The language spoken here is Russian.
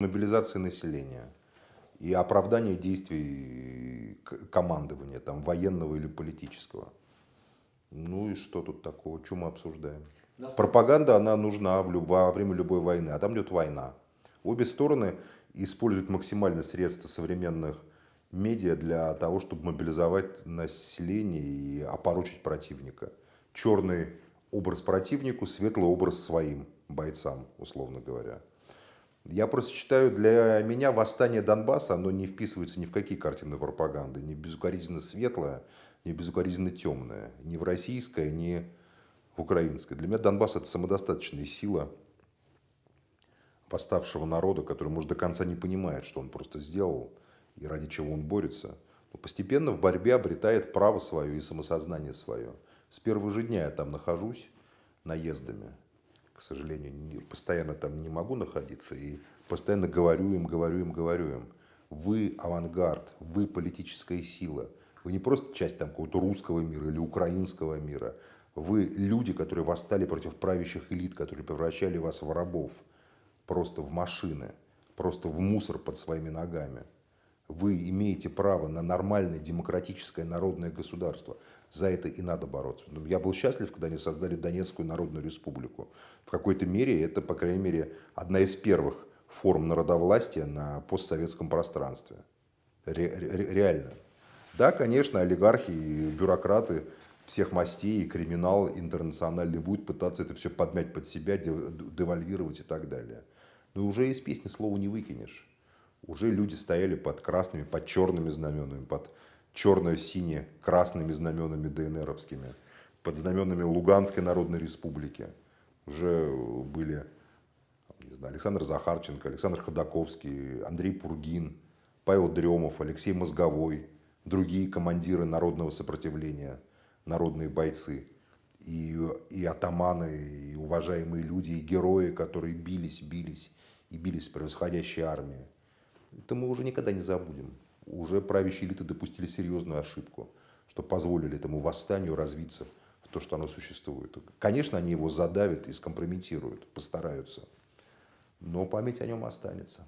мобилизации населения и оправдание действий командования, там, военного или политического. Ну и что тут такого? Чем мы обсуждаем? Насколько... Пропаганда, она нужна в люб... во время любой войны, а там идет война. Обе стороны используют максимально средства современных медиа для того, чтобы мобилизовать население и опорочить противника. Черный образ противнику, светлый образ своим бойцам, условно говоря. Я просто считаю, для меня восстание Донбасса, оно не вписывается ни в какие картины пропаганды, ни безукоризненно светлое, ни безукоризненно темное, ни в российское, ни в украинское. Для меня Донбасс – это самодостаточная сила восставшего народа, который, может, до конца не понимает, что он просто сделал и ради чего он борется, но постепенно в борьбе обретает право свое и самосознание свое. С первого же дня я там нахожусь наездами – к сожалению, постоянно там не могу находиться и постоянно говорю им, говорю им, говорю им. Вы авангард, вы политическая сила. Вы не просто часть там какого-то русского мира или украинского мира. Вы люди, которые восстали против правящих элит, которые превращали вас в рабов, просто в машины, просто в мусор под своими ногами вы имеете право на нормальное демократическое народное государство. За это и надо бороться. Ну, я был счастлив, когда они создали Донецкую Народную Республику. В какой-то мере это, по крайней мере, одна из первых форм народовластия на постсоветском пространстве. Ре ре реально. Да, конечно, олигархи и бюрократы всех мастей, и криминал интернациональный будет пытаться это все подмять под себя, девальвировать и так далее. Но уже из песни слова не выкинешь уже люди стояли под красными, под черными знаменами, под черно-сине-красными знаменами ДНРовскими, под знаменами Луганской Народной Республики. Уже были не знаю, Александр Захарченко, Александр Ходаковский, Андрей Пургин, Павел Дремов, Алексей Мозговой, другие командиры народного сопротивления, народные бойцы, и, и атаманы, и уважаемые люди, и герои, которые бились, бились, и бились превосходящей армии. Это мы уже никогда не забудем. Уже правящие элиты допустили серьезную ошибку, что позволили этому восстанию развиться в то, что оно существует. Конечно, они его задавят и скомпрометируют, постараются. Но память о нем останется.